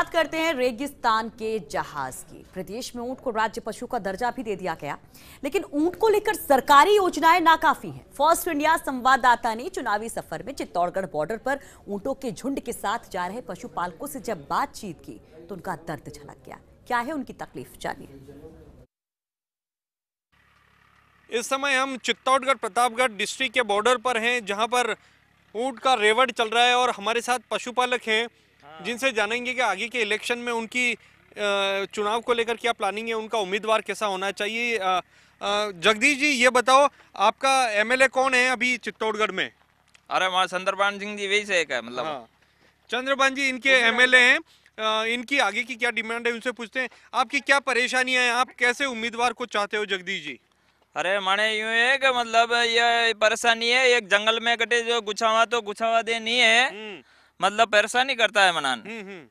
बात करते हैं रेगिस्तान के जहाज की प्रदेश में ऊंट को राज्य पशु का दर्जा भी दे दिया गया लेकिन ऊंट को लेकर सरकारी योजनाएं नाकाफी हैं फर्स्ट इंडिया संवाददाता ने चुनावी सफर में चित्तौड़गढ़ बॉर्डर पर ऊंटों के झुंड के साथ जा रहे पशुपालकों से जब बातचीत की तो उनका दर्द झलक गया क्या है उनकी तकलीफ जानिए इस समय हम चित्तौड़गढ़ प्रतापगढ़ डिस्ट्रिक्ट के बॉर्डर पर हैं जहां पर ऊंट का रेवड़ चल रहा है और हमारे साथ पशुपालक हैं जिनसे जानेंगे कि आगे के इलेक्शन में उनकी चुनाव को लेकर क्या प्लानिंग है उनका उम्मीदवार कैसा होना चाहिए जगदीश जी ये बताओ आपका एमएलए कौन है अभी चित्तौड़गढ़ में अरे हमारे चंद्रपान सिंह जी वही से एक है मतलब हाँ। चंद्रपान जी इनके एमएलए हैं इनकी आगे की क्या डिमांड है उनसे पूछते हैं आपकी क्या परेशानी है आप कैसे उम्मीदवार को चाहते हो जगदीश जी अरे माने यूँ है कि मतलब ये परेशानी है एक जंगल में कटे जो गुछावा तो गुछावा दे नहीं है हम्म। मतलब परेशानी करता है मनान हम्म, हम्म।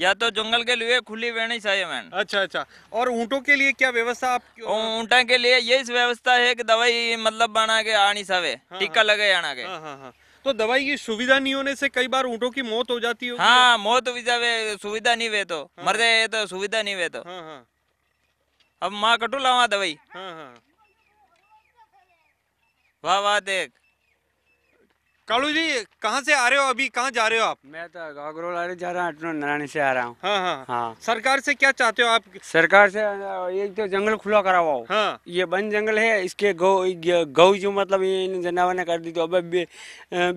या तो जंगल के लिए खुली वेणी चाहिए मैन अच्छा अच्छा और ऊँटों के लिए क्या व्यवस्था आप ऊँटों के लिए यही व्यवस्था है कि दवाई मतलब बना के आनी सवे हाँ, हाँ, टीका लगे आना के हाँ, हाँ, हाँ। तो दवाई की सुविधा नहीं होने से कई बार ऊँटों की मौत हो जाती है हाँ मौत हो जावे सुविधा नहीं वे तो हाँ, मर जाए तो सुविधा नहीं वे तो हाँ, हाँ। अब माँ कटू लावा दवाई हाँ, हाँ। वाह वाह देख कालू जी कहाँ से आ रहे हो अभी कहाँ जा रहे हो आप मैं तो गागरोल आ जा रहा हूँ नारायण से आ रहा हूँ हाँ, हाँ, हाँ। सरकार से क्या चाहते हो आप सरकार से एक तो जंगल खुला करावाओ हाँ। ये बन जंगल है इसके गौ गौ जो मतलब ये जनावर ने कर दी तो अब बी,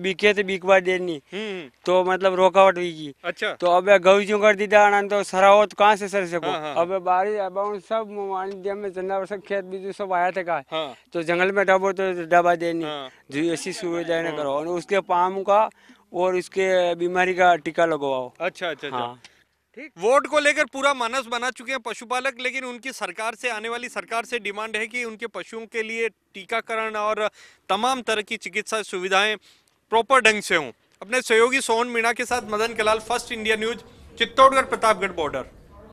बीके तो देनी हम्म, हम्म। तो मतलब रोकावट हुई की अच्छा तो अब गौ जो कर दी था तो सराहो तो कहाँ से सर सको हाँ, हाँ। अब बारिश अब सब वाणिज्य में जनावर सब खेत बीजू सब आया था हाँ। तो जंगल में डबो तो डबा देनी ऐसी सुविधा ने करो उसके पाम का और इसके बीमारी का टीका लगवाओ अच्छा, अच्छा अच्छा हाँ। ठीक वोट को लेकर पूरा मानस बना चुके हैं पशुपालक लेकिन उनकी सरकार से आने वाली सरकार से डिमांड है कि उनके पशुओं के लिए टीकाकरण और तमाम तरह की चिकित्सा सुविधाएं प्रॉपर ढंग से हों अपने सहयोगी सोहन मीणा के साथ Madan Kalal first India news Chittorgarh Pratapgarh border